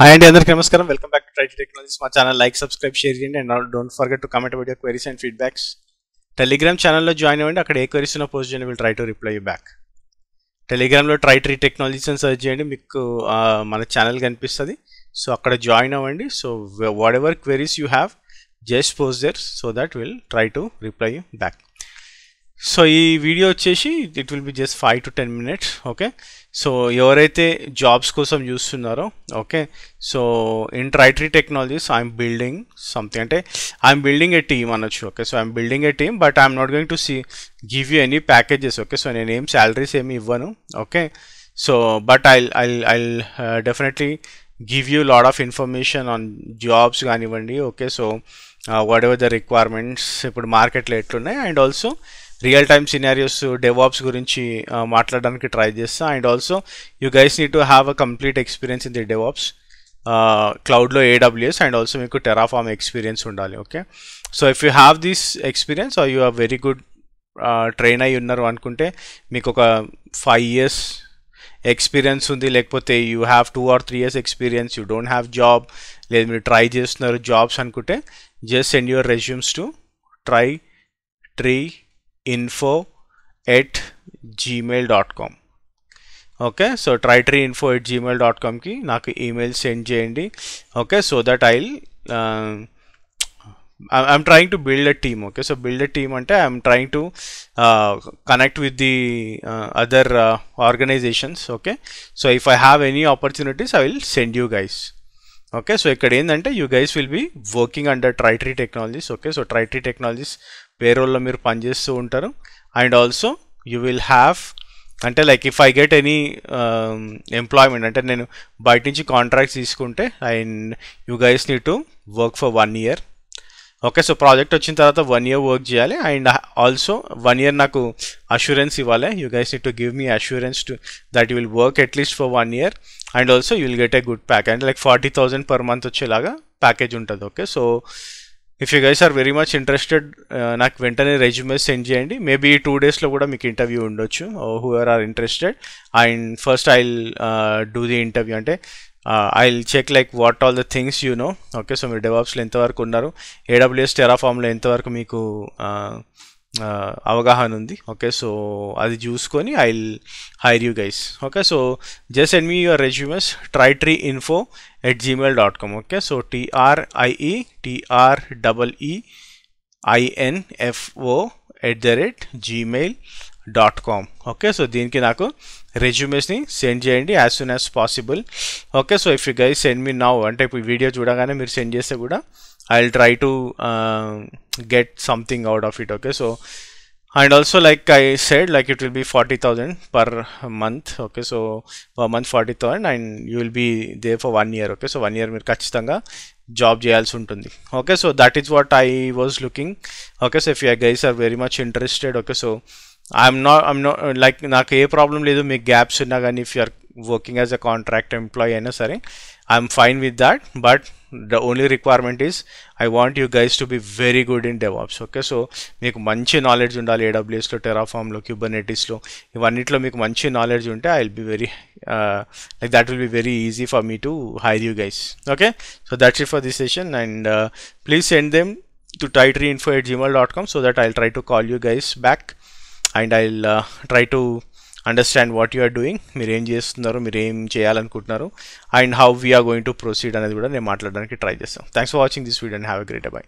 Hi అండి అందరికీ నమస్కారం welcome back to Tritree Technologies మా ఛానల్ లైక్ సబ్స్క్రైబ్ షేర్ చేయండి and don't forget to comment about your queries and feedbacks Telegram ఛానల్లో join అవ్వండి అక్కడ ఏ క్వరీస్ ఉన్న పోస్ట్ చేయండి will try to reply you back టెలిగ్రామ్లో ట్రై ట్రీ టెక్నాలజీస్ అని సర్చ్ చేయండి మీకు మన ఛానల్ కనిపిస్తుంది సో అక్కడ జాయిన్ అవ్వండి so whatever queries you have just post there so that will try to reply you back so ఈ video వచ్చేసి it will be just five to ten minutes okay so ఎవరైతే jobs కోసం చూస్తున్నారో okay so in Tritree Technologies I'm building something అంటే I'm building a team అనొచ్చు okay so I'm building a team but I'm not going to see give you any packages okay so నేను salaries ఏమి ఇవ్వను okay so but I I I definitely give you lot of information on jobs కానివ్వండి okay so whatever the requirements ఇప్పుడు మార్కెట్లో ఎట్లున్నాయి and also real time scenarios DevOps గురించి మాట్లాడడానికి try చేస్తా and also you guys need to have a complete experience in the DevOps క్లౌడ్లో AWS and also మీకు Terraform experience ఉండాలి okay so if you have this experience or you are very good train అయి ఉన్నారు అనుకుంటే మీకు ఒక five years experience ఉంది లేకపోతే you have two or three years experience you don't have job లేదు మీరు ట్రై చేస్తున్నారు జాబ్స్ అనుకుంటే just send your resumes to Tri Tree info at gmail.com okay so try tree info at gmail.com ki naaku email send cheyandi okay so that i'll um, i'm trying to build a team okay so build a team ante i'm trying to uh, connect with the uh, other uh, organizations okay so if i have any opportunities i will send you guys okay so ikkada endante you guys will be working under tri tree technologies okay so tri tree technologies పేరోల్లో మీరు పనిచేస్తూ ఉంటారు and also you will have అంటే like if I get any employment అంటే నేను బయట నుంచి contracts తీసుకుంటే and you guys need to work for one year okay so project వచ్చిన తర్వాత వన్ ఇయర్ వర్క్ చేయాలి అండ్ ఆల్సో వన్ ఇయర్ నాకు అష్యూరెన్స్ ఇవ్వాలి you guys need to give me assurance to that will work at least for one year and also you will get a good package అంటే like forty thousand per month వచ్చేలాగా package ఉంటుంది okay so if you guys are very much interested నాకు వెంటనే resume send చేయండి maybe two డేస్లో కూడా మీకు interview ఉండొచ్చు who are are interested and first I do the interview అంటే I check like what all the things you know okay so మీరు డెవాప్స్లో ఎంతవరకు ఉన్నారు ఏడబ్ల్యూఎస్ టెరాఫామ్లో ఎంతవరకు మీకు uh, అవగాహన ఉంది ఓకే సో అది చూసుకొని I hire you guys okay so just send me your resumes Tri Tree info at Gmail dot com okay so TRIE TR double E INFO at the rate Gmail dot com okay so దీనికి నాకు రెజ్యూమెస్ని send చేయండి as soon as possible okay so if you guys send me now అంటే ఇప్పుడు video చూడగానే మీరు send చేస్తే కూడా I'll try to um, get something out of it. Okay, so and also like I said, like it will be forty thousand per month. Okay, so per month forty thousand, and you will be there for one year. Okay, so one year, mere kachitanga job jail suntundi. Okay, so that is what I was looking. Okay, so if you guys are very much interested, okay, so I'm not, I'm not like na ke problem ledu me gaps unna gani if you are working as a contract employee, I'm fine with that, but the only requirement is I want you guys to be very good in DevOps okay so మీకు మంచి knowledge ఉండాలి ఏడబ్ల్యూఎస్లో టెరాఫామ్లో క్యూబర్నెటీస్లో ఇవన్నిట్లో మీకు మంచి knowledge ఉంటే I will be very like that will be very easy for me to hire you guys okay so that's it for this session and please send them to Tritree info at Gmail dot com so that I try to call you guys back and I try to understand what you are doing మీరు ఏం చేస్తున్నారు మీరు ఏం చేయాలనుకుంటున్నారు and how we're going to proceed అనేది కూడా నేను మాట్లాడడానికి ట్రై చేస్తాను thanks for watching this video and have a great by